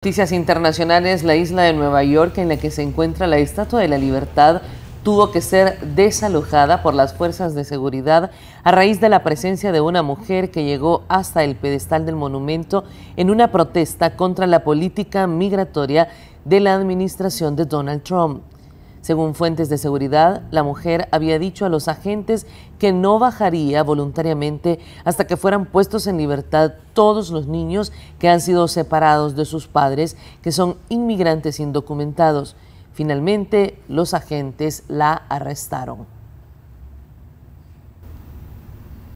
Noticias internacionales, la isla de Nueva York en la que se encuentra la Estatua de la Libertad tuvo que ser desalojada por las fuerzas de seguridad a raíz de la presencia de una mujer que llegó hasta el pedestal del monumento en una protesta contra la política migratoria de la administración de Donald Trump. Según fuentes de seguridad, la mujer había dicho a los agentes que no bajaría voluntariamente hasta que fueran puestos en libertad todos los niños que han sido separados de sus padres, que son inmigrantes indocumentados. Finalmente, los agentes la arrestaron.